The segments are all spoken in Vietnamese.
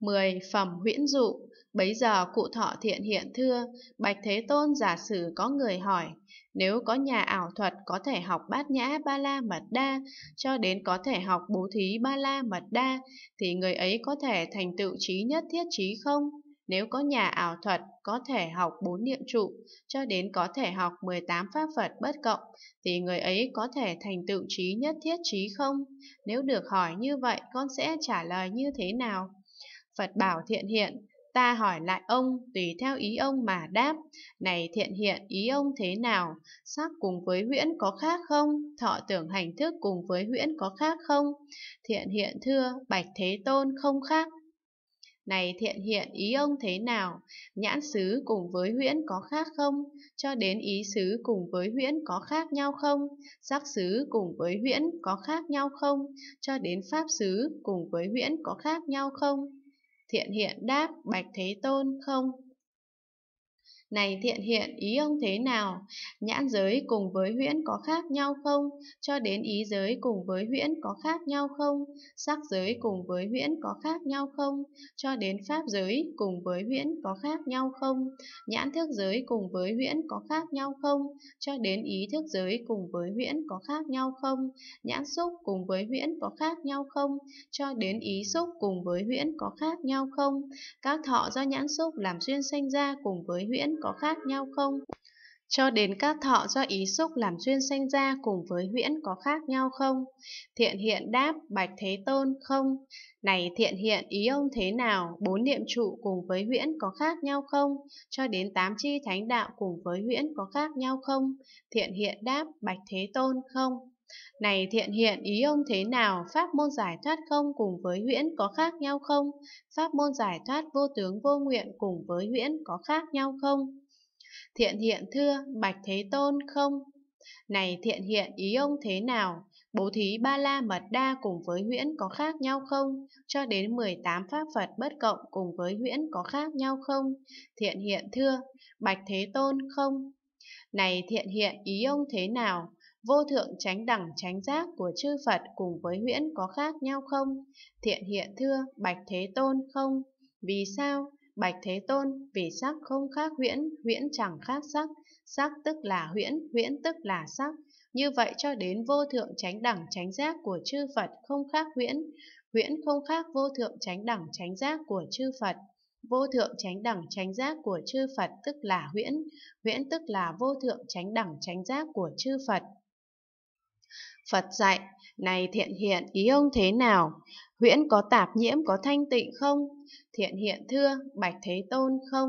10. Phẩm huyễn dụ Bấy giờ cụ thọ thiện hiện thưa, Bạch Thế Tôn giả sử có người hỏi, nếu có nhà ảo thuật có thể học bát nhã ba la mật đa, cho đến có thể học bố thí ba la mật đa, thì người ấy có thể thành tựu trí nhất thiết trí không? Nếu có nhà ảo thuật có thể học bốn niệm trụ, cho đến có thể học 18 pháp Phật bất cộng, thì người ấy có thể thành tựu trí nhất thiết trí không? Nếu được hỏi như vậy, con sẽ trả lời như thế nào? Phật bảo thiện hiện, ta hỏi lại ông, tùy theo ý ông mà đáp. Này thiện hiện, ý ông thế nào? Sắc cùng với huyễn có khác không? Thọ tưởng hành thức cùng với huyễn có khác không? Thiện hiện thưa, bạch thế tôn không khác. Này thiện hiện, ý ông thế nào? Nhãn xứ cùng với huyễn có khác không? Cho đến ý xứ cùng với huyễn có khác nhau không? sắc xứ cùng với huyễn có khác nhau không? Cho đến pháp xứ cùng với huyễn có khác nhau không? Thiện hiện đáp Bạch Thế Tôn không này thiện hiện, ý ông thế nào? Nhãn giới cùng với huyễn có khác nhau không? Cho đến ý giới cùng với huyễn có khác nhau không? Sắc giới cùng với huyễn có khác nhau không? Cho đến pháp giới cùng với huyễn có khác nhau không? Nhãn thức giới cùng với huyễn có khác nhau không? Cho đến ý thức giới cùng với huyễn có khác nhau không? Nhãn xúc cùng với huyễn có khác nhau không? Cho đến ý xúc cùng với huyễn có khác nhau không? Các thọ do nhãn xúc làm xuyên sanh ra cùng với huyễn có khác nhau không? Cho đến các thọ do ý xúc làm duyên sanh ra cùng với huyễn có khác nhau không? Thiện hiện đáp bạch thế tôn không. Này thiện hiện ý ông thế nào? Bốn niệm trụ cùng với huyễn có khác nhau không? Cho đến tám chi thánh đạo cùng với huyễn có khác nhau không? Thiện hiện đáp bạch thế tôn không. Này thiện hiện ý ông thế nào, pháp môn giải thoát không cùng với huyễn có khác nhau không? Pháp môn giải thoát vô tướng vô nguyện cùng với huyễn có khác nhau không? Thiện hiện thưa, bạch thế tôn không? Này thiện hiện ý ông thế nào, Bố thí ba la mật đa cùng với huyễn có khác nhau không? Cho đến 18 pháp Phật bất cộng cùng với huyễn có khác nhau không? Thiện hiện thưa, bạch thế tôn không? Này thiện hiện ý ông thế nào? vô thượng chánh đẳng chánh giác của chư Phật cùng với huyễn có khác nhau không? Thiện hiện thưa, bạch thế tôn không? Vì sao? Bạch thế tôn, vì sắc không khác huyễn, huyễn chẳng khác sắc, sắc tức là huyễn, huyễn tức là sắc. Như vậy cho đến vô thượng chánh đẳng chánh giác của chư Phật không khác huyễn, huyễn không khác vô thượng chánh đẳng chánh giác của chư Phật. Vô thượng chánh đẳng chánh giác của chư Phật tức là huyễn, huyễn tức là vô thượng chánh đẳng chánh giác của chư Phật. Phật dạy, này thiện hiện, ý ông thế nào? Huyễn có tạp nhiễm có thanh tịnh không? Thiện hiện thưa, bạch thế tôn không?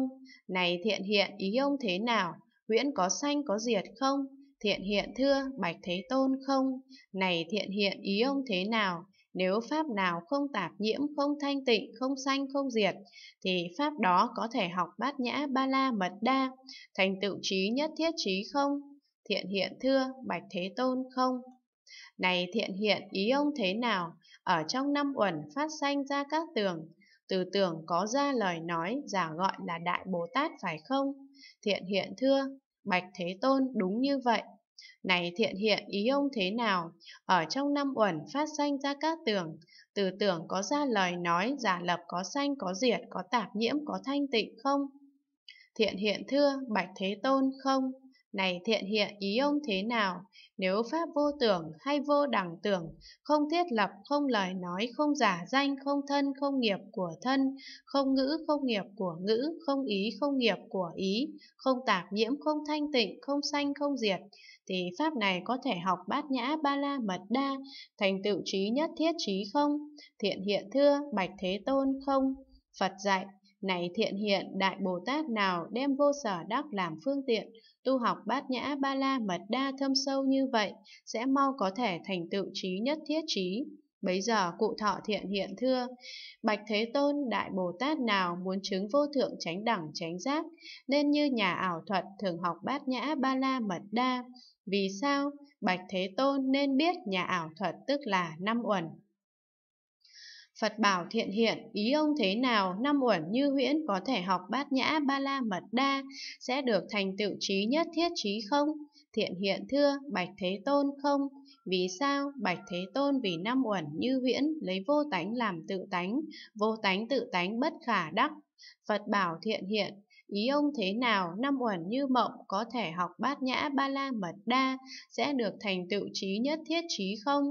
Này thiện hiện, ý ông thế nào? Huyễn có sanh có diệt không? Thiện hiện thưa, bạch thế tôn không? Này thiện hiện, ý ông thế nào? Nếu pháp nào không tạp nhiễm, không thanh tịnh, không sanh, không diệt, thì pháp đó có thể học bát nhã ba la mật đa, thành tựu trí nhất thiết trí không? Thiện hiện thưa, bạch thế tôn không? Này thiện hiện ý ông thế nào, ở trong năm uẩn phát sanh ra các tường, từ tường có ra lời nói giả gọi là Đại Bồ Tát phải không? Thiện hiện thưa, Bạch Thế Tôn đúng như vậy. Này thiện hiện ý ông thế nào, ở trong năm uẩn phát sanh ra các tường, từ tưởng có ra lời nói giả lập có sanh có diệt có tạp nhiễm có thanh tịnh không? Thiện hiện thưa, bạch thế tôn không? Này thiện hiện ý ông thế nào? Nếu pháp vô tưởng hay vô đẳng tưởng, không thiết lập, không lời nói, không giả danh, không thân, không nghiệp của thân, không ngữ, không nghiệp của ngữ, không ý, không nghiệp của ý, không tạp nhiễm, không thanh tịnh, không sanh, không diệt, thì pháp này có thể học bát nhã ba la mật đa, thành tựu trí nhất thiết trí không? Thiện hiện thưa, bạch thế tôn không? Phật dạy, này thiện hiện, Đại Bồ Tát nào đem vô sở đắc làm phương tiện, tu học bát nhã ba la mật đa thâm sâu như vậy sẽ mau có thể thành tựu trí nhất thiết trí. Bấy giờ cụ thọ thiện hiện thưa, Bạch Thế Tôn Đại Bồ Tát nào muốn chứng vô thượng tránh đẳng tránh giác, nên như nhà ảo thuật thường học bát nhã ba la mật đa. Vì sao? Bạch Thế Tôn nên biết nhà ảo thuật tức là năm uẩn Phật bảo thiện hiện, ý ông thế nào, năm uẩn như huyễn có thể học bát nhã ba la mật đa, sẽ được thành tựu trí nhất thiết trí không? Thiện hiện thưa, bạch thế tôn không? Vì sao? Bạch thế tôn vì năm uẩn như huyễn, lấy vô tánh làm tự tánh, vô tánh tự tánh bất khả đắc. Phật bảo thiện hiện, Ý ông thế nào, năm uẩn như mộng có thể học bát nhã ba la mật đa, sẽ được thành tựu trí nhất thiết trí không?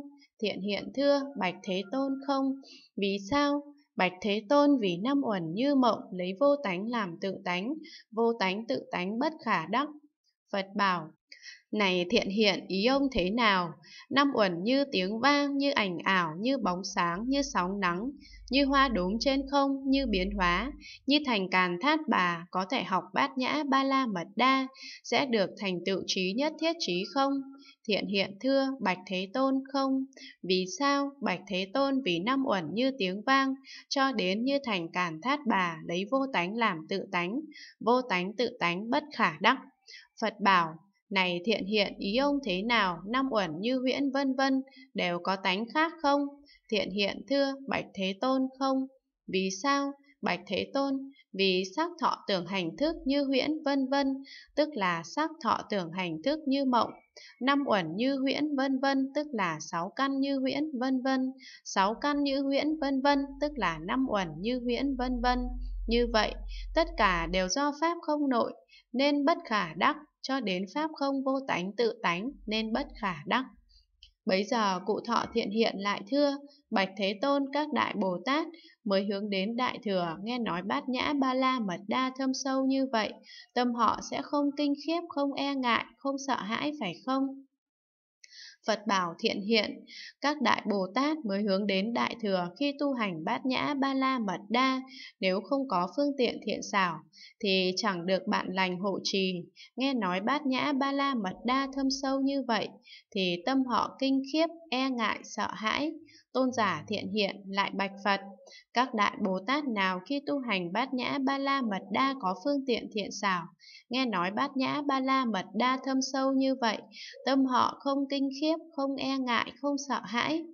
Thiện hiện thưa Bạch Thế Tôn không? Vì sao? Bạch Thế Tôn vì năm uẩn như mộng lấy vô tánh làm tự tánh, vô tánh tự tánh bất khả đắc. Phật bảo, này thiện hiện ý ông thế nào? Năm uẩn như tiếng vang, như ảnh ảo, như bóng sáng, như sóng nắng, như hoa đốm trên không, như biến hóa, như thành càn thát bà, có thể học bát nhã ba la mật đa, sẽ được thành tựu trí nhất thiết trí không? Thiện hiện thưa Bạch Thế Tôn không? Vì sao Bạch Thế Tôn vì năm uẩn như tiếng vang, cho đến như thành cản thát bà lấy vô tánh làm tự tánh, vô tánh tự tánh bất khả đắc. Phật bảo, này thiện hiện ý ông thế nào, năm uẩn như huyễn vân vân, đều có tánh khác không? Thiện hiện thưa Bạch Thế Tôn không? Vì sao? Bạch Thế Tôn, vì sắc thọ tưởng hành thức như huyễn vân vân, tức là sắc thọ tưởng hành thức như mộng, năm uẩn như huyễn vân vân, tức là sáu căn như huyễn vân vân, sáu căn như huyễn vân vân, tức là năm uẩn như huyễn vân vân. Như vậy, tất cả đều do pháp không nội, nên bất khả đắc, cho đến pháp không vô tánh tự tánh, nên bất khả đắc. Bấy giờ cụ thọ thiện hiện lại thưa, Bạch Thế Tôn các đại Bồ Tát mới hướng đến Đại Thừa nghe nói bát nhã ba la mật đa thâm sâu như vậy, tâm họ sẽ không kinh khiếp, không e ngại, không sợ hãi phải không? Phật bảo thiện hiện, các đại Bồ Tát mới hướng đến đại thừa khi tu hành bát nhã ba la mật đa, nếu không có phương tiện thiện xảo thì chẳng được bạn lành hộ trì. Nghe nói bát nhã ba la mật đa thâm sâu như vậy thì tâm họ kinh khiếp, e ngại sợ hãi, tôn giả thiện hiện lại bạch Phật. Các đại Bồ Tát nào khi tu hành bát nhã ba la mật đa có phương tiện thiện xảo, nghe nói bát nhã ba la mật đa thâm sâu như vậy, tâm họ không kinh khiếp, không e ngại, không sợ hãi.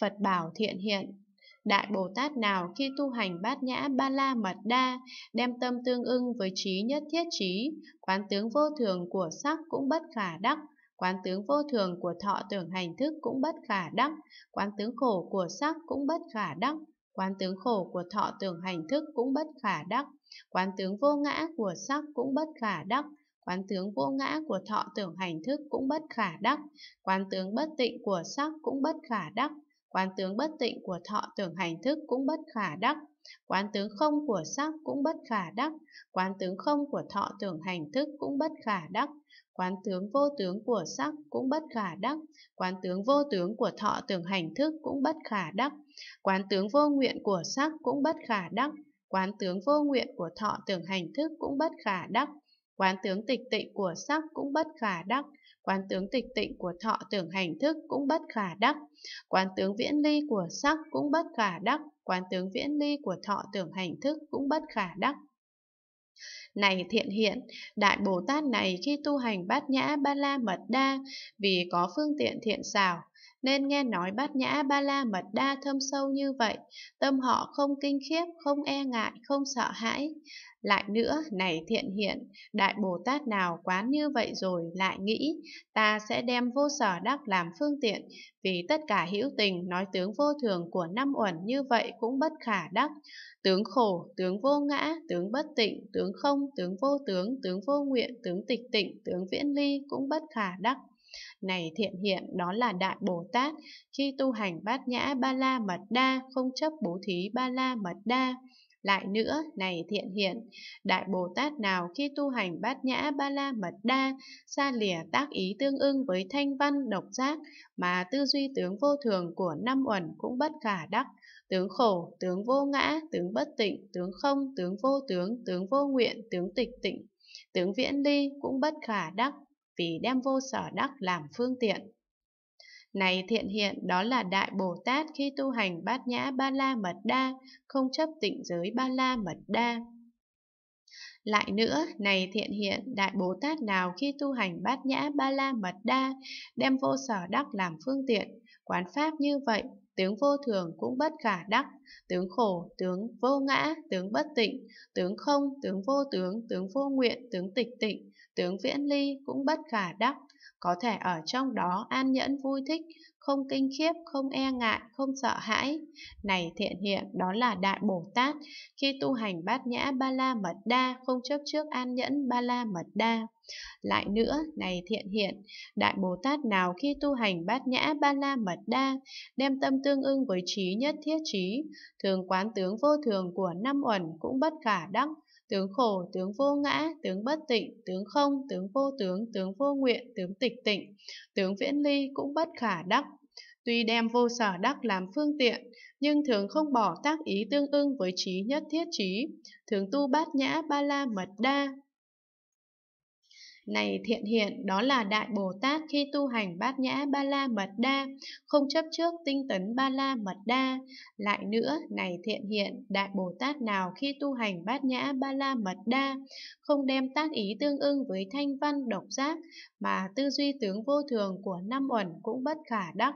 Phật bảo thiện hiện, Đại Bồ Tát nào khi tu hành bát nhã ba la mật đa, đem tâm tương ưng với trí nhất thiết trí, quán tướng vô thường của sắc cũng bất khả đắc, Quán tướng vô thường của thọ tưởng hành thức cũng bất khả đắc, quán tướng khổ của sắc cũng bất khả đắc, quán tướng khổ của thọ tưởng hành thức cũng bất khả đắc, quán tướng vô ngã của sắc cũng bất khả đắc, quán tướng vô ngã của thọ tưởng hành thức cũng bất khả đắc, quán tướng bất tịnh của sắc cũng bất khả đắc, quán tướng bất tịnh của thọ tưởng hành thức cũng bất khả đắc, Quán tướng không của sắc cũng bất khả đắc, quán tướng không của thọ tưởng hành thức cũng bất khả đắc, quán tướng vô tướng của sắc cũng bất khả đắc, quán tướng vô tướng của thọ tưởng hành thức cũng bất khả đắc, quán tướng vô nguyện của sắc cũng bất khả đắc, quán tướng vô nguyện của thọ tưởng hành thức cũng bất khả đắc, quán tướng tịch tịnh của sắc cũng bất khả đắc, Quán tướng tịch tịnh của thọ tưởng hành thức cũng bất khả đắc. Quán tướng viễn ly của sắc cũng bất khả đắc. Quán tướng viễn ly của thọ tưởng hành thức cũng bất khả đắc. Này thiện hiện, Đại Bồ Tát này khi tu hành bát nhã ba la mật đa, vì có phương tiện thiện xảo nên nghe nói bát nhã ba la mật đa thâm sâu như vậy, tâm họ không kinh khiếp, không e ngại, không sợ hãi. Lại nữa, này thiện hiện, Đại Bồ Tát nào quán như vậy rồi lại nghĩ, ta sẽ đem vô sở đắc làm phương tiện, vì tất cả hữu tình nói tướng vô thường của năm uẩn như vậy cũng bất khả đắc. Tướng khổ, tướng vô ngã, tướng bất tịnh, tướng không, tướng vô tướng, tướng vô nguyện, tướng tịch tịnh, tướng viễn ly cũng bất khả đắc. Này thiện hiện đó là Đại Bồ Tát, khi tu hành bát nhã ba la mật đa, không chấp bố thí ba la mật đa. Lại nữa, này thiện hiện, Đại Bồ Tát nào khi tu hành bát nhã ba la mật đa, xa lìa tác ý tương ưng với thanh văn độc giác, mà tư duy tướng vô thường của năm uẩn cũng bất khả đắc, tướng khổ, tướng vô ngã, tướng bất tịnh, tướng không, tướng vô tướng, tướng vô nguyện, tướng tịch tịnh, tướng viễn ly cũng bất khả đắc, vì đem vô sở đắc làm phương tiện. Này thiện hiện đó là Đại Bồ Tát khi tu hành bát nhã ba la mật đa, không chấp tịnh giới ba la mật đa. Lại nữa, này thiện hiện, Đại Bồ Tát nào khi tu hành bát nhã ba la mật đa, đem vô sở đắc làm phương tiện, quán pháp như vậy, tướng vô thường cũng bất khả đắc, tướng khổ, tướng vô ngã, tướng bất tịnh, tướng không, tướng vô tướng, tướng vô nguyện, tướng tịch tịnh, tướng Viễn Ly cũng bất khả đắc, có thể ở trong đó an nhẫn vui thích, không kinh khiếp, không e ngại, không sợ hãi. Này thiện hiện, đó là Đại Bồ Tát, khi tu hành bát nhã ba la mật đa, không chấp trước an nhẫn ba la mật đa. Lại nữa, này thiện hiện, Đại Bồ Tát nào khi tu hành bát nhã ba la mật đa, đem tâm tương ưng với trí nhất thiết trí, thường quán tướng vô thường của năm uẩn cũng bất khả đắc, tướng khổ, tướng vô ngã, tướng bất tịnh, tướng không, tướng vô tướng, tướng vô nguyện, tướng tịch tịnh, tướng viễn ly cũng bất khả đắc. Tuy đem vô sở đắc làm phương tiện, nhưng thường không bỏ tác ý tương ưng với trí nhất thiết trí, thường tu bát nhã ba la mật đa, này thiện hiện, đó là Đại Bồ Tát khi tu hành bát nhã ba la mật đa, không chấp trước tinh tấn ba la mật đa. Lại nữa, này thiện hiện, Đại Bồ Tát nào khi tu hành bát nhã ba la mật đa, không đem tác ý tương ưng với thanh văn độc giác, mà tư duy tướng vô thường của năm uẩn cũng bất khả đắc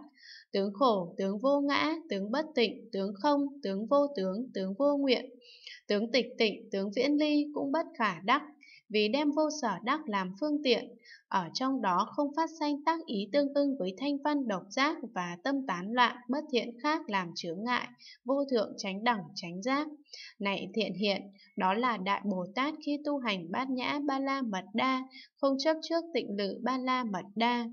tướng khổ, tướng vô ngã, tướng bất tịnh, tướng không, tướng vô tướng, tướng vô nguyện. Tướng tịch tịnh, tướng viễn ly cũng bất khả đắc, vì đem vô sở đắc làm phương tiện, ở trong đó không phát sanh tác ý tương ưng với thanh văn độc giác và tâm tán loạn bất thiện khác làm chướng ngại, vô thượng tránh đẳng tránh giác. Này thiện hiện, đó là Đại Bồ Tát khi tu hành bát nhã ba la mật đa, không chấp trước tịnh lự ba la mật đa.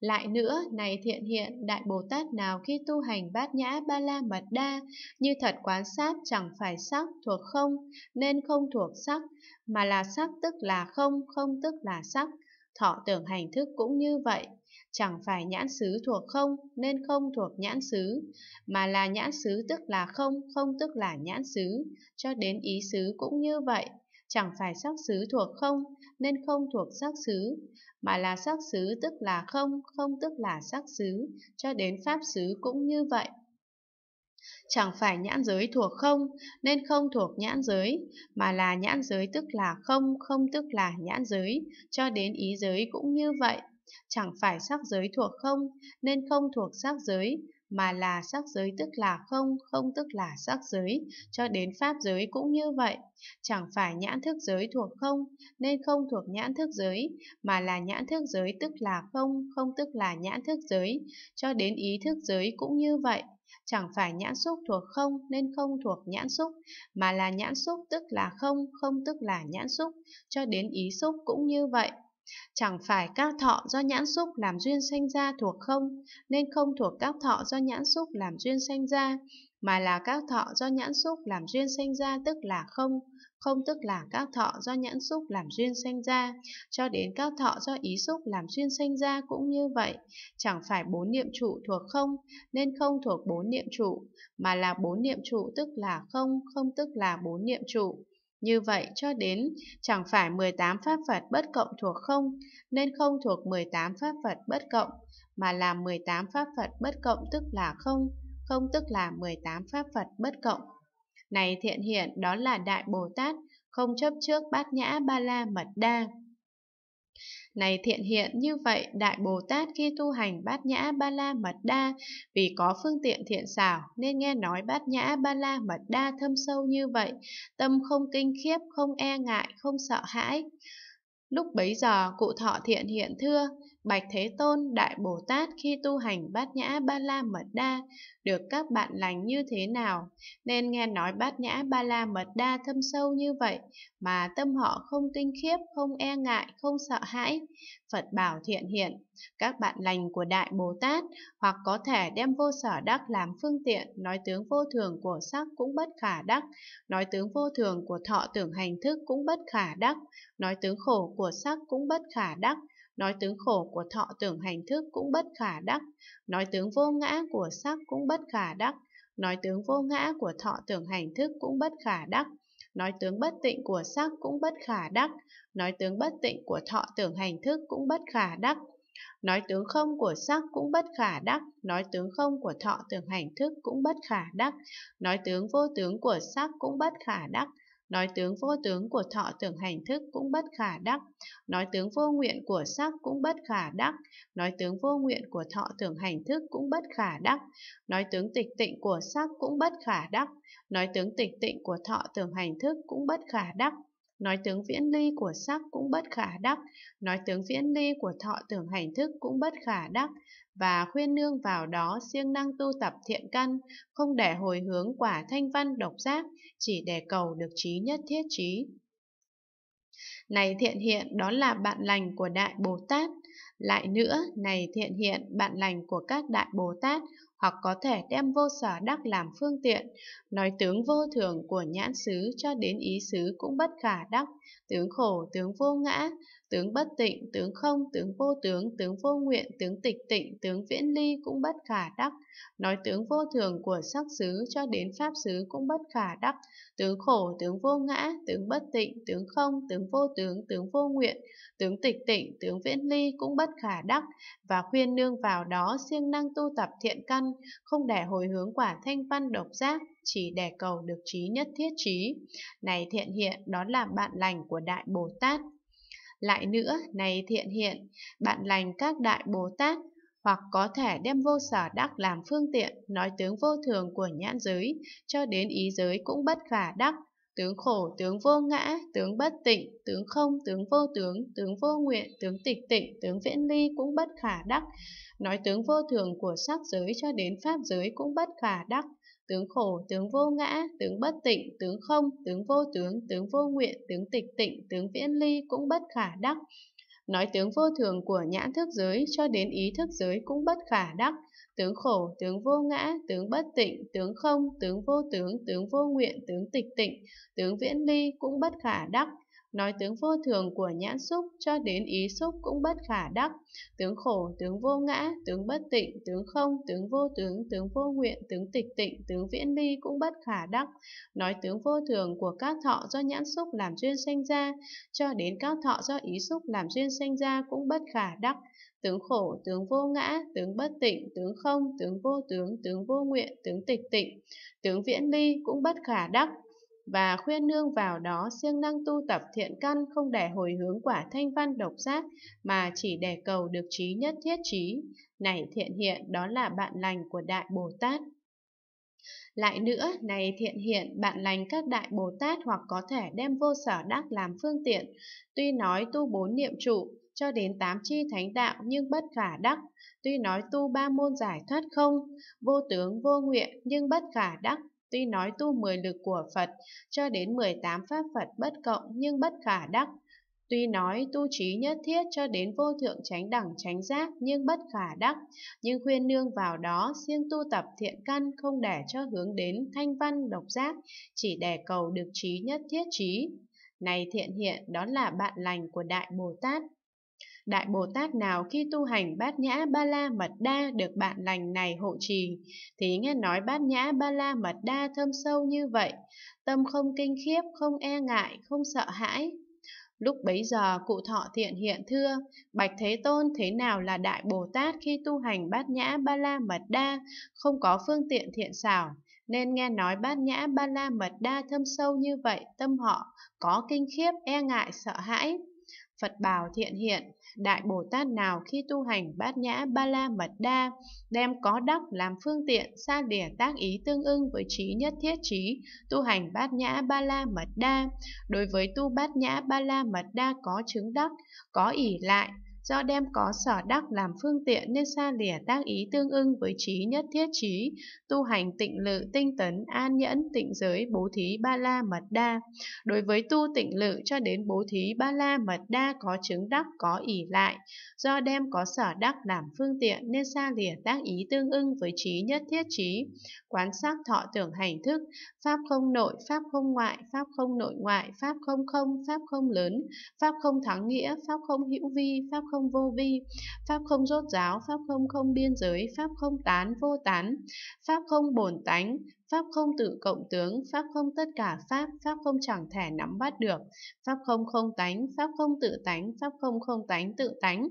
Lại nữa, này thiện hiện, Đại Bồ Tát nào khi tu hành bát nhã ba la mật đa, như thật quán sát chẳng phải sắc thuộc không, nên không thuộc sắc, mà là sắc tức là không, không tức là sắc. Thọ tưởng hành thức cũng như vậy, chẳng phải nhãn xứ thuộc không nên không thuộc nhãn xứ, mà là nhãn xứ tức là không, không tức là nhãn xứ, cho đến ý xứ cũng như vậy chẳng phải sắc xứ thuộc không nên không thuộc sắc xứ, mà là sắc xứ tức là không, không tức là sắc xứ, cho đến pháp xứ cũng như vậy. Chẳng phải nhãn giới thuộc không nên không thuộc nhãn giới, mà là nhãn giới tức là không, không tức là nhãn giới, cho đến ý giới cũng như vậy. Chẳng phải sắc giới thuộc không nên không thuộc sắc giới, mà là sắc giới tức là không, không tức là sắc giới, cho đến pháp giới cũng như vậy. Chẳng phải nhãn thức giới thuộc không, nên không thuộc nhãn thức giới, mà là nhãn thức giới tức là không, không tức là nhãn thức giới, cho đến ý thức giới cũng như vậy. Chẳng phải nhãn xúc thuộc không nên không thuộc nhãn xúc, mà là nhãn xúc tức là không, không tức là nhãn xúc, cho đến ý xúc cũng như vậy. Chẳng phải các thọ do nhãn xúc làm duyên sanh ra thuộc không, nên không thuộc các thọ do nhãn xúc làm duyên sanh ra, mà là các thọ do nhãn xúc làm duyên sanh ra tức là không, không tức là các thọ do nhãn xúc làm duyên sanh ra, cho đến các thọ do ý xúc làm duyên sanh ra cũng như vậy, chẳng phải bốn niệm trụ thuộc không nên không thuộc bốn niệm trụ, mà là bốn niệm trụ tức là không, không tức là bốn niệm trụ. Như vậy cho đến chẳng phải 18 pháp Phật bất cộng thuộc không, nên không thuộc 18 pháp Phật bất cộng, mà là 18 pháp Phật bất cộng tức là không, không tức là 18 pháp Phật bất cộng. Này thiện hiện đó là Đại Bồ Tát, không chấp trước bát nhã ba la mật đa. Này thiện hiện như vậy, Đại Bồ Tát khi tu hành bát nhã ba la mật đa, vì có phương tiện thiện xảo nên nghe nói bát nhã ba la mật đa thâm sâu như vậy, tâm không kinh khiếp, không e ngại, không sợ hãi. Lúc bấy giờ, cụ thọ thiện hiện thưa, Bạch Thế Tôn, Đại Bồ Tát khi tu hành bát nhã ba la mật đa, được các bạn lành như thế nào, nên nghe nói bát nhã ba la mật đa thâm sâu như vậy, mà tâm họ không tinh khiếp, không e ngại, không sợ hãi. Phật bảo thiện hiện, các bạn lành của Đại Bồ Tát, hoặc có thể đem vô sở đắc làm phương tiện, nói tướng vô thường của sắc cũng bất khả đắc, nói tướng vô thường của thọ tưởng hành thức cũng bất khả đắc, nói tướng khổ của sắc cũng bất khả đắc, Nói tướng khổ của thọ tưởng hành thức cũng bất khả đắc, nói tướng vô ngã của sắc cũng bất khả đắc, nói tướng vô ngã của thọ tưởng hành thức cũng bất khả đắc, nói tướng bất tịnh của sắc cũng bất khả đắc, nói tướng bất tịnh của thọ tưởng hành thức cũng bất khả đắc. Nói tướng không của sắc cũng bất khả đắc, nói tướng không của thọ tưởng hành thức cũng bất khả đắc, nói tướng vô tướng của sắc cũng bất khả đắc, nói tướng vô tướng của thọ tưởng hành thức cũng bất khả đắc, nói tướng vô nguyện của sắc cũng bất khả đắc, nói tướng vô nguyện của thọ tưởng hành thức cũng bất khả đắc, nói tướng tịch tịnh của sắc cũng bất khả đắc, nói tướng tịch tịnh của thọ tưởng hành thức cũng bất khả đắc nói tướng viễn ly của sắc cũng bất khả đắc, nói tướng viễn ly của thọ tưởng hành thức cũng bất khả đắc, và khuyên nương vào đó siêng năng tu tập thiện căn, không để hồi hướng quả thanh văn độc giác, chỉ để cầu được trí nhất thiết trí. Này thiện hiện, đó là bạn lành của Đại Bồ Tát. Lại nữa, này thiện hiện, bạn lành của các Đại Bồ Tát, hoặc có thể đem vô sở đắc làm phương tiện, nói tướng vô thường của nhãn xứ cho đến ý xứ cũng bất khả đắc, tướng khổ, tướng vô ngã, Tướng bất tịnh, tướng không, tướng vô tướng, tướng vô nguyện, tướng tịch tịnh, tướng viễn ly cũng bất khả đắc. Nói tướng vô thường của sắc xứ cho đến pháp xứ cũng bất khả đắc. Tướng khổ, tướng vô ngã, tướng bất tịnh, tướng không, tướng vô tướng, tướng vô nguyện, tướng tịch tịnh, tướng viễn ly cũng bất khả đắc. Và khuyên nương vào đó siêng năng tu tập thiện căn, không để hồi hướng quả thanh văn độc giác, chỉ để cầu được trí nhất thiết trí. Này thiện hiện, đó là bạn lành của Đại Bồ Tát. Lại nữa, này thiện hiện, bạn lành các đại Bồ Tát, hoặc có thể đem vô sở đắc làm phương tiện, nói tướng vô thường của nhãn giới, cho đến ý giới cũng bất khả đắc, tướng khổ, tướng vô ngã, tướng bất tịnh, tướng không, tướng vô tướng, tướng vô nguyện, tướng tịch tịnh, tướng viễn ly cũng bất khả đắc. Nói tướng vô thường của sắc giới cho đến pháp giới cũng bất khả đắc tướng khổ, tướng vô ngã, tướng bất tịnh, tướng không, tướng vô tướng, tướng vô nguyện, tướng tịch tịnh, tướng viễn ly cũng bất khả đắc. Nói tướng vô thường của nhãn thức giới cho đến ý thức giới cũng bất khả đắc, tướng khổ, tướng vô ngã, tướng bất tịnh, tướng không, tướng vô tướng, tướng vô nguyện, tướng tịch tịnh, tướng viễn ly cũng bất khả đắc. Nói tướng vô thường của nhãn xúc cho đến ý xúc cũng bất khả đắc, tướng khổ, tướng vô ngã, tướng bất tịnh, tướng không, tướng vô tướng, tướng vô nguyện, tướng tịch tịnh, tướng viễn ly cũng bất khả đắc. Nói tướng vô thường của các thọ do nhãn xúc làm duyên sanh ra, cho đến các thọ do ý xúc làm duyên sanh ra cũng bất khả đắc tướng khổ, tướng vô ngã, tướng bất tịnh, tướng không, tướng vô tướng, tướng vô nguyện, tướng tịch tịnh, tướng viễn ly cũng bất khả đắc và khuyên nương vào đó siêng năng tu tập thiện căn không để hồi hướng quả thanh văn độc giác mà chỉ để cầu được trí nhất thiết trí. Này thiện hiện đó là bạn lành của Đại Bồ Tát. Lại nữa, này thiện hiện, bạn lành các đại Bồ Tát hoặc có thể đem vô sở đắc làm phương tiện, tuy nói tu bốn niệm trụ, cho đến tám chi thánh đạo nhưng bất khả đắc, tuy nói tu ba môn giải thoát không, vô tướng vô nguyện nhưng bất khả đắc, Tuy nói tu 10 lực của Phật cho đến 18 pháp Phật bất cộng nhưng bất khả đắc. Tuy nói tu trí nhất thiết cho đến vô thượng tránh đẳng tránh giác nhưng bất khả đắc, nhưng khuyên nương vào đó siêng tu tập thiện căn không để cho hướng đến thanh văn độc giác, chỉ để cầu được trí nhất thiết trí. Này thiện hiện đó là bạn lành của Đại Bồ Tát Đại Bồ Tát nào khi tu hành bát nhã ba la mật đa được bạn lành này hộ trì, thì nghe nói bát nhã ba la mật đa thơm sâu như vậy, tâm không kinh khiếp, không e ngại, không sợ hãi. Lúc bấy giờ cụ thọ thiện hiện thưa, Bạch Thế Tôn thế nào là Đại Bồ Tát khi tu hành bát nhã ba la mật đa, không có phương tiện thiện xảo, nên nghe nói bát nhã ba la mật đa thâm sâu như vậy, tâm họ có kinh khiếp, e ngại, sợ hãi. Phật bảo thiện hiện, Đại Bồ Tát nào khi tu hành bát nhã ba la mật đa, đem có đắc làm phương tiện, xa lìa tác ý tương ưng với trí nhất thiết trí, tu hành bát nhã ba la mật đa. Đối với tu bát nhã ba la mật đa có chứng đắc, có ỷ lại, do đem có sở đắc làm phương tiện nên xa lìa tác ý tương ưng với trí nhất thiết trí, tu hành tịnh lự, tinh tấn, an nhẫn, tịnh giới, bố thí ba la mật đa. Đối với tu tịnh lự cho đến bố thí ba la mật đa có chứng đắc có ỷ lại, do đem có sở đắc làm phương tiện nên xa lìa tác ý tương ưng với trí nhất thiết trí, quán sát thọ tưởng hành thức, pháp không nội, pháp không ngoại, pháp không nội ngoại, pháp không không, pháp không lớn, pháp không thắng nghĩa, pháp không hữu vi, pháp không vô vi, pháp không rốt ráo, pháp không không biên giới, pháp không tán vô tán, pháp không bổn tánh, pháp không tự cộng tướng, pháp không tất cả pháp, pháp không chẳng thể nắm bắt được, pháp không không tánh, pháp không tự tánh, pháp không không tánh tự tánh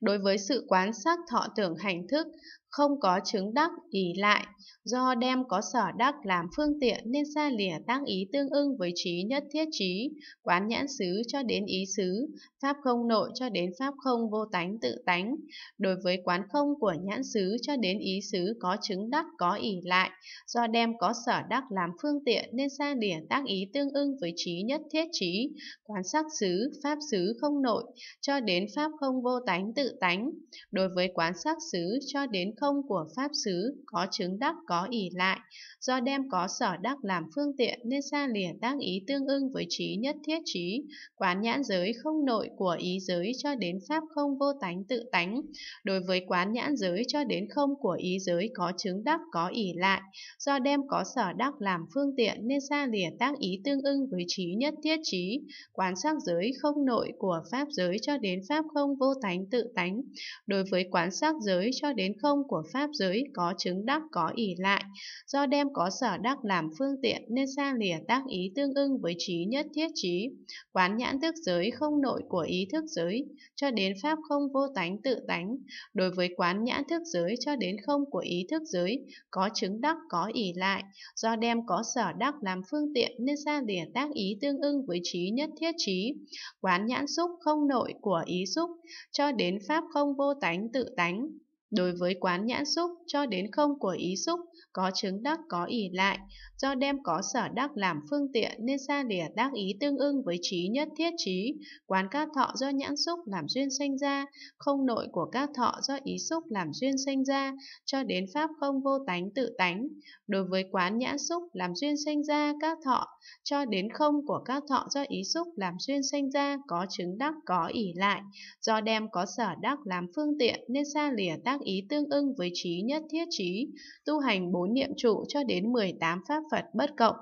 đối với sự quán sát thọ tưởng hành thức, không có chứng đắc ý lại, do đem có sở đắc làm phương tiện nên xa lìa tác ý tương ưng với trí nhất thiết trí, quán nhãn xứ cho đến ý xứ, pháp không nội cho đến pháp không vô tánh tự tánh. Đối với quán không của nhãn xứ cho đến ý xứ có chứng đắc có ý lại, do đem có sở đắc làm phương tiện nên xa lìa tác ý tương ưng với trí nhất thiết trí, quán sắc xứ, pháp xứ không nội cho đến pháp không vô tánh tự tự tánh, đối với quán sắc xứ cho đến không của pháp xứ, có chứng đắc có ỷ lại, do đem có sở đắc làm phương tiện nên xa lìa tác ý tương ưng với trí nhất thiết trí, quán nhãn giới không nội của ý giới cho đến pháp không vô tánh tự tánh, đối với quán nhãn giới cho đến không của ý giới có chứng đắc có ỷ lại, do đem có sở đắc làm phương tiện nên xa lìa tác ý tương ưng với trí nhất thiết trí, quán sắc giới không nội của pháp giới cho đến pháp không vô tánh tự tánh tánh, đối với quán sắc giới cho đến không của pháp giới có chứng đắc có ỷ lại, do đem có sở đắc làm phương tiện nên xa lìa tác ý tương ưng với trí nhất thiết trí, quán nhãn thức giới không nội của ý thức giới, cho đến pháp không vô tánh tự tánh, đối với quán nhãn thức giới cho đến không của ý thức giới có chứng đắc có ỷ lại, do đem có sở đắc làm phương tiện nên xa lìa tác ý tương ưng với trí nhất thiết trí, quán nhãn xúc không nội của ý xúc, cho đến pháp không vô tánh tự tánh. Đối với quán nhãn xúc cho đến không của ý xúc, có chứng đắc có ỷ lại, do đem có sở đắc làm phương tiện nên xa lìa đắc ý tương ưng với trí nhất thiết trí, quán các thọ do nhãn xúc làm duyên sanh ra, không nội của các thọ do ý xúc làm duyên sanh ra, cho đến pháp không vô tánh tự tánh. Đối với quán nhãn xúc làm duyên sanh ra các thọ, cho đến không của các thọ do ý xúc làm duyên sanh ra có chứng đắc có ỷ lại, do đem có sở đắc làm phương tiện nên xa lìa tác ý tương ưng với trí nhất thiết trí, tu hành bốn niệm trụ cho đến 18 pháp Phật bất cộng.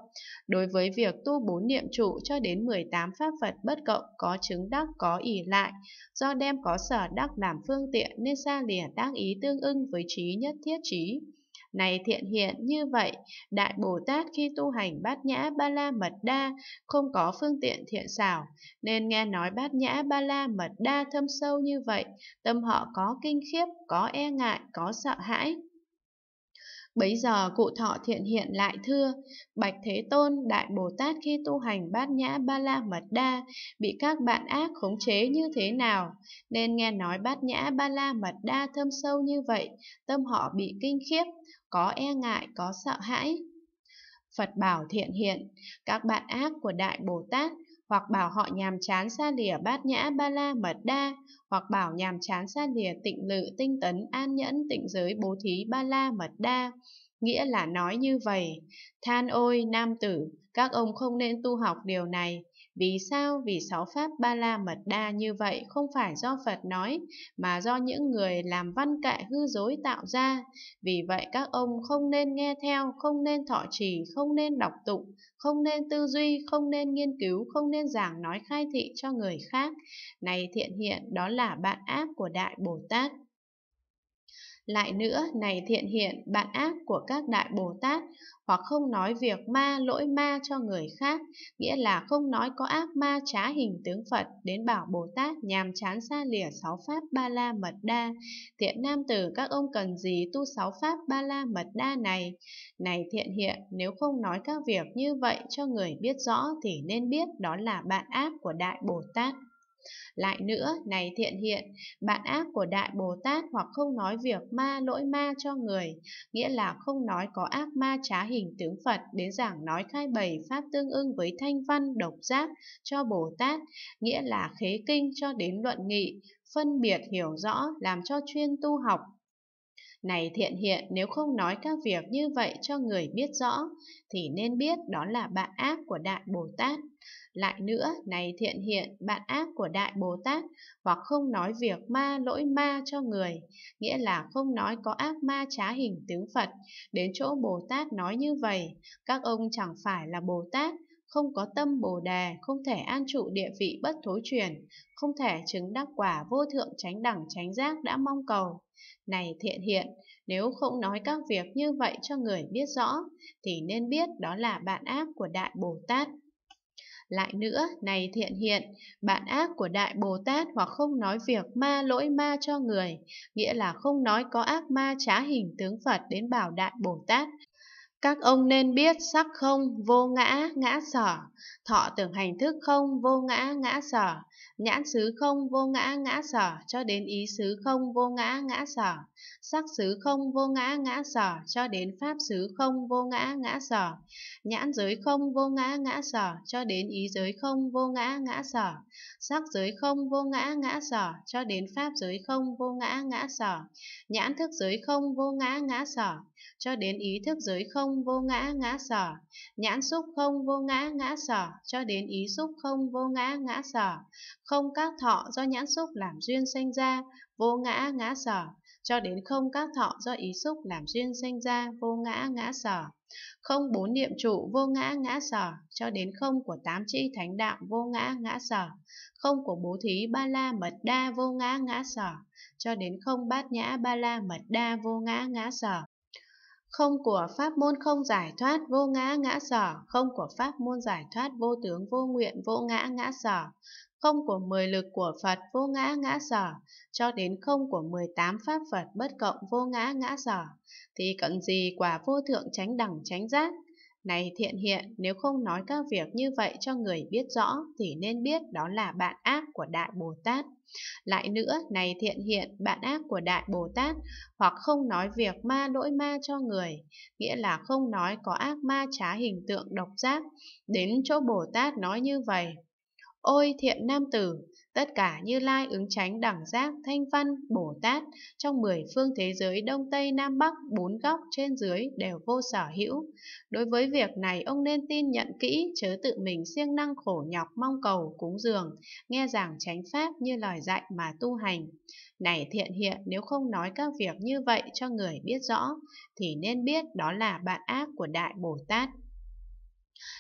Đối với việc tu bốn niệm trụ cho đến 18 pháp Phật bất cộng có chứng đắc có ỷ lại, do đem có sở đắc làm phương tiện nên xa lìa tác ý tương ưng với trí nhất thiết trí. Này thiện hiện như vậy, Đại Bồ Tát khi tu hành bát nhã ba la mật đa không có phương tiện thiện xảo, nên nghe nói bát nhã ba la mật đa thâm sâu như vậy, tâm họ có kinh khiếp, có e ngại, có sợ hãi, Bấy giờ cụ thọ thiện hiện lại thưa, Bạch Thế Tôn, Đại Bồ Tát khi tu hành bát nhã ba la mật đa, bị các bạn ác khống chế như thế nào? Nên nghe nói bát nhã ba la mật đa thâm sâu như vậy, tâm họ bị kinh khiếp, có e ngại, có sợ hãi. Phật bảo thiện hiện, các bạn ác của Đại Bồ Tát hoặc bảo họ nhàm chán xa lìa bát nhã ba la mật đa, hoặc bảo nhàm chán xa lìa tịnh lự tinh tấn an nhẫn tịnh giới bố thí ba la mật đa. Nghĩa là nói như vậy, than ôi nam tử, các ông không nên tu học điều này, vì sao? Vì sáu pháp ba la mật đa như vậy không phải do Phật nói, mà do những người làm văn kệ hư dối tạo ra. Vì vậy các ông không nên nghe theo, không nên thọ trì, không nên đọc tụng, không nên tư duy, không nên nghiên cứu, không nên giảng nói khai thị cho người khác. Này thiện hiện, đó là bạn ác của Đại Bồ Tát. Lại nữa, này thiện hiện, bạn ác của các đại Bồ Tát, hoặc không nói việc ma, lỗi ma cho người khác, nghĩa là không nói có ác ma trá hình tướng Phật, đến bảo Bồ Tát nhàm chán xa lìa sáu pháp ba la mật đa. Thiện nam tử, các ông cần gì tu sáu pháp ba la mật đa này? Này thiện hiện, nếu không nói các việc như vậy cho người biết rõ thì nên biết đó là bạn ác của đại Bồ Tát. Lại nữa, này thiện hiện, bạn ác của Đại Bồ Tát hoặc không nói việc ma lỗi ma cho người, nghĩa là không nói có ác ma trá hình tướng Phật đến giảng nói khai bày pháp tương ưng với thanh văn độc giác cho Bồ Tát, nghĩa là khế kinh cho đến luận nghị, phân biệt hiểu rõ làm cho chuyên tu học này thiện hiện, nếu không nói các việc như vậy cho người biết rõ, thì nên biết đó là bạn ác của Đại Bồ Tát. Lại nữa, này thiện hiện, bạn ác của Đại Bồ Tát, hoặc không nói việc ma lỗi ma cho người, nghĩa là không nói có ác ma trá hình tướng Phật. Đến chỗ Bồ Tát nói như vậy, các ông chẳng phải là Bồ Tát, không có tâm bồ đề, không thể an trụ địa vị bất thối chuyển, không thể chứng đắc quả vô thượng tránh đẳng tránh giác đã mong cầu. Này thiện hiện, nếu không nói các việc như vậy cho người biết rõ, thì nên biết đó là bạn ác của Đại Bồ Tát. Lại nữa, này thiện hiện, bạn ác của Đại Bồ Tát hoặc không nói việc ma lỗi ma cho người, nghĩa là không nói có ác ma trá hình tướng Phật đến bảo Đại Bồ Tát, các ông nên biết sắc không vô ngã ngã sở thọ tưởng hành thức không vô ngã ngã sở nhãn xứ không vô ngã ngã sở cho đến ý xứ không vô ngã ngã sở, sắc xứ không vô ngã ngã sở cho đến pháp xứ không vô ngã ngã sở, nhãn giới không vô ngã ngã sở cho đến ý giới không vô ngã ngã sở, sắc giới không vô ngã ngã sở cho đến pháp giới không vô ngã ngã sở, nhãn thức giới không vô ngã ngã sở cho đến ý thức giới không vô ngã ngã sở, nhãn xúc không vô ngã ngã sở cho đến ý xúc không vô ngã ngã sở, không các thọ do nhãn xúc làm duyên sanh ra, vô ngã ngã sở, cho đến không các thọ do ý xúc làm duyên sanh ra, vô ngã ngã sở, không bốn niệm trụ vô ngã ngã sở, cho đến không của tám chi thánh đạo vô ngã ngã sở, không của bố thí ba la mật đa vô ngã ngã sở, cho đến không bát nhã ba la mật đa vô ngã ngã sở không của pháp môn không giải thoát vô ngã ngã sở, không của pháp môn giải thoát vô tướng vô nguyện vô ngã ngã sở, không của 10 lực của Phật vô ngã ngã sở, cho đến không của 18 pháp Phật bất cộng vô ngã ngã sở, thì cận gì quả vô thượng tránh đẳng tránh giác. Này thiện hiện, nếu không nói các việc như vậy cho người biết rõ, thì nên biết đó là bạn ác của Đại Bồ Tát. Lại nữa, này thiện hiện, bạn ác của Đại Bồ Tát, hoặc không nói việc ma lỗi ma cho người, nghĩa là không nói có ác ma trá hình tượng độc giác. Đến chỗ Bồ Tát nói như vậy, Ôi thiện nam tử, tất cả như lai ứng tránh đẳng giác thanh văn Bồ Tát trong mười phương thế giới Đông Tây Nam Bắc bốn góc trên dưới đều vô sở hữu. Đối với việc này ông nên tin nhận kỹ chớ tự mình siêng năng khổ nhọc mong cầu cúng dường, nghe giảng chánh pháp như lời dạy mà tu hành. Này thiện hiện nếu không nói các việc như vậy cho người biết rõ thì nên biết đó là bạn ác của Đại Bồ Tát.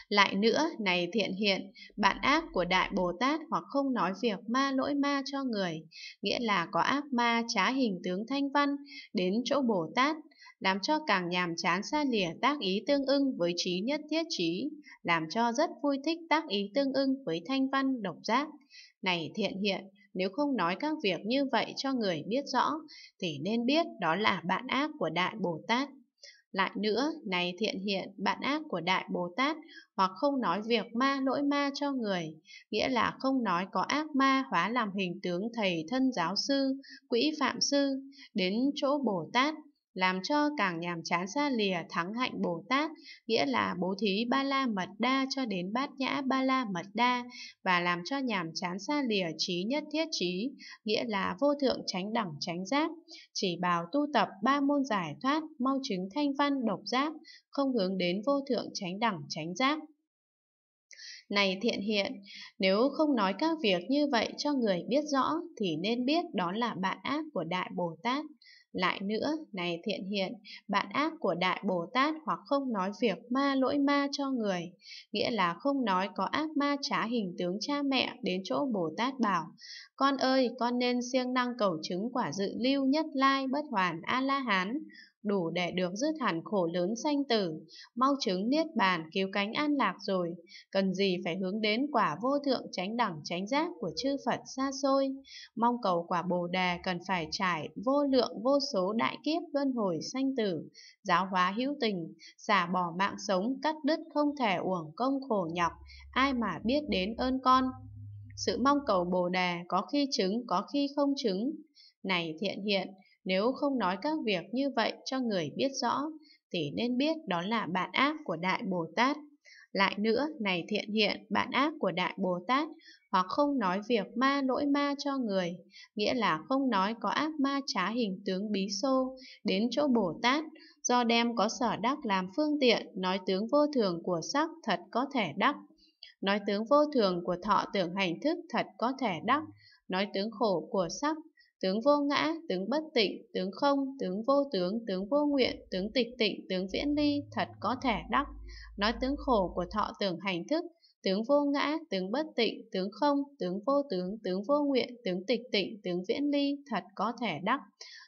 Lại nữa, này thiện hiện, bạn ác của Đại Bồ Tát hoặc không nói việc ma lỗi ma cho người, nghĩa là có ác ma trá hình tướng thanh văn, đến chỗ Bồ Tát, làm cho càng nhàm chán xa lìa tác ý tương ưng với trí nhất thiết trí, làm cho rất vui thích tác ý tương ưng với thanh văn độc giác. Này thiện hiện, nếu không nói các việc như vậy cho người biết rõ, thì nên biết đó là bạn ác của Đại Bồ Tát. Lại nữa, này thiện hiện, bạn ác của Đại Bồ Tát, hoặc không nói việc ma lỗi ma cho người, nghĩa là không nói có ác ma hóa làm hình tướng thầy thân giáo sư, quỹ phạm sư, đến chỗ Bồ Tát, làm cho càng nhàm chán xa lìa thắng hạnh Bồ Tát, nghĩa là bố thí ba la mật đa cho đến bát nhã ba la mật đa, và làm cho nhàm chán xa lìa trí nhất thiết trí, nghĩa là vô thượng tránh đẳng tránh giác, chỉ bào tu tập ba môn giải thoát, mau chứng thanh văn độc giác, không hướng đến vô thượng tránh đẳng tránh giác. Này thiện hiện, nếu không nói các việc như vậy cho người biết rõ thì nên biết đó là bạn ác của Đại Bồ Tát. Lại nữa, này thiện hiện, bạn ác của Đại Bồ Tát hoặc không nói việc ma lỗi ma cho người, nghĩa là không nói có ác ma trá hình tướng cha mẹ đến chỗ Bồ Tát bảo, con ơi, con nên siêng năng cầu chứng quả dự lưu nhất lai bất hoàn A-la-hán, đủ để được dứt hẳn khổ lớn sanh tử, mau chứng niết bàn cứu cánh an lạc rồi, cần gì phải hướng đến quả vô thượng tránh đẳng tránh giác của chư Phật xa xôi, mong cầu quả Bồ đề cần phải trải vô lượng vô số đại kiếp luân hồi sanh tử, giáo hóa hữu tình, xả bỏ mạng sống cắt đứt không thể uổng công khổ nhọc, ai mà biết đến ơn con. Sự mong cầu Bồ đề có khi chứng có khi không chứng. Này thiện hiện, nếu không nói các việc như vậy cho người biết rõ, thì nên biết đó là bạn ác của Đại Bồ Tát. Lại nữa, này thiện hiện, bạn ác của Đại Bồ Tát, hoặc không nói việc ma lỗi ma cho người, nghĩa là không nói có ác ma trá hình tướng bí xô đến chỗ Bồ Tát, do đem có sở đắc làm phương tiện, nói tướng vô thường của sắc thật có thể đắc, nói tướng vô thường của thọ tưởng hành thức thật có thể đắc, nói tướng khổ của sắc tướng vô ngã, tướng bất tịnh, tướng không, tướng vô tướng, tướng vô nguyện, tướng tịch tịnh, tướng viễn ly, thật có thể đắc. Nói tướng khổ của thọ tưởng hành thức tướng vô ngã, tướng bất tịnh, tướng không, tướng vô tướng, tướng vô nguyện, tướng tịch tịnh, tướng viễn ly, thật có thể đắc.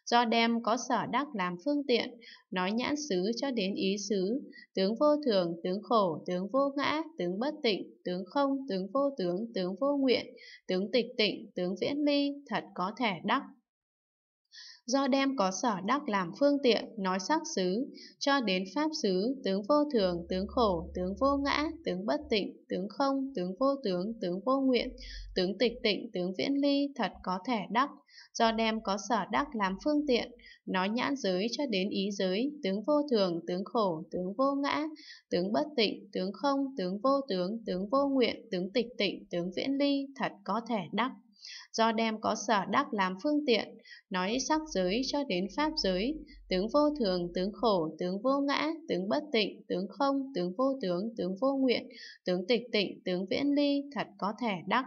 Do đem có sở đắc làm phương tiện, nói nhãn xứ cho đến ý xứ, tướng vô thường, tướng khổ, tướng vô ngã, tướng bất tịnh, tướng không, tướng vô tướng, tướng vô nguyện, tướng tịch tịnh, tướng viễn ly, thật có thể đắc do đem có sở đắc làm phương tiện nói sắc xứ cho đến pháp xứ tướng vô thường tướng khổ tướng vô ngã tướng bất tịnh tướng không tướng vô tướng tướng vô nguyện tướng tịch tịnh tướng viễn ly thật có thể đắc do đem có sở đắc làm phương tiện nói nhãn giới cho đến ý giới tướng vô thường tướng khổ tướng vô ngã tướng bất tịnh tướng không tướng vô tướng tướng vô nguyện tướng tịch tịnh tướng viễn ly thật có thể đắc do đem có sở đắc làm phương tiện, nói sắc giới cho đến pháp giới, tướng vô thường, tướng khổ, tướng vô ngã, tướng bất tịnh, tướng không, tướng vô tướng, tướng vô nguyện, tướng tịch tịnh, tướng viễn ly, thật có thể đắc.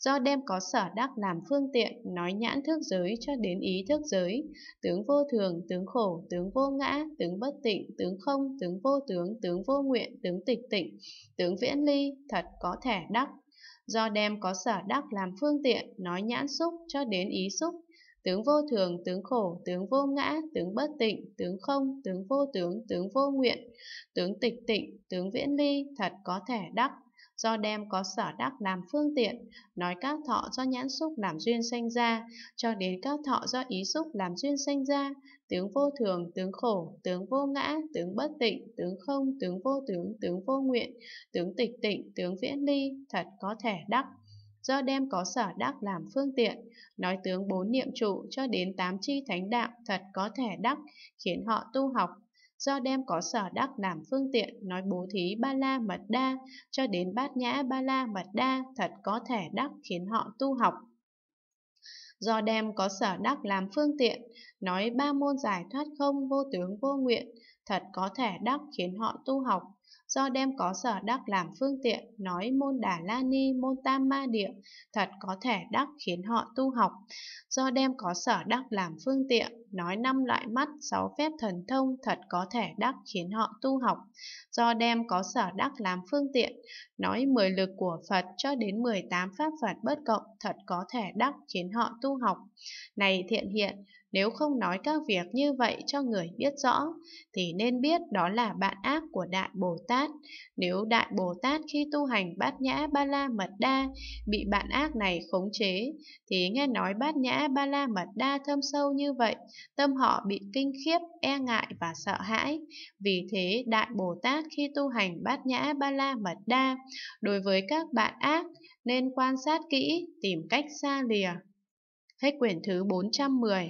Do đem có sở đắc làm phương tiện, nói nhãn thức giới cho đến ý thức giới, tướng vô thường, tướng khổ, tướng vô ngã, tướng bất tịnh, tướng không, tướng vô tướng, tướng vô nguyện, tướng tịch tịnh, tướng viễn ly, thật có thể đắc do đem có sở đắc làm phương tiện, nói nhãn xúc cho đến ý xúc, tướng vô thường, tướng khổ, tướng vô ngã, tướng bất tịnh, tướng không, tướng vô tướng, tướng vô nguyện, tướng tịch tịnh, tướng viễn ly, thật có thể đắc, do đem có sở đắc làm phương tiện, nói các thọ do nhãn xúc làm duyên sanh ra, cho đến các thọ do ý xúc làm duyên sanh ra, tướng vô thường, tướng khổ, tướng vô ngã, tướng bất tịnh, tướng không, tướng vô tướng, tướng vô nguyện, tướng tịch tịnh, tướng viễn ly, thật có thể đắc. Do đem có sở đắc làm phương tiện, nói tướng bốn niệm trụ cho đến tám chi thánh đạo thật có thể đắc, khiến họ tu học. Do đem có sở đắc làm phương tiện, nói bố thí ba la mật đa, cho đến bát nhã ba la mật đa thật có thể đắc khiến họ tu học do đem có sở đắc làm phương tiện, nói ba môn giải thoát không vô tướng vô nguyện, thật có thể đắc khiến họ tu học do đem có sở đắc làm phương tiện, nói môn đà la ni, môn tam ma địa, thật có thể đắc khiến họ tu học, do đem có sở đắc làm phương tiện, nói năm loại mắt, sáu phép thần thông, thật có thể đắc khiến họ tu học, do đem có sở đắc làm phương tiện, nói mười lực của Phật cho đến mười tám pháp Phật bất cộng, thật có thể đắc khiến họ tu học. Này thiện hiện, nếu không nói các việc như vậy cho người biết rõ, thì nên biết đó là bạn ác của Đại Bồ Tát. Nếu Đại Bồ Tát khi tu hành bát nhã ba la mật đa bị bạn ác này khống chế, thì nghe nói bát nhã ba la mật đa thâm sâu như vậy, tâm họ bị kinh khiếp, e ngại và sợ hãi. Vì thế, Đại Bồ Tát khi tu hành bát nhã ba la mật đa, đối với các bạn ác, nên quan sát kỹ, tìm cách xa lìa. Hết quyển thứ 410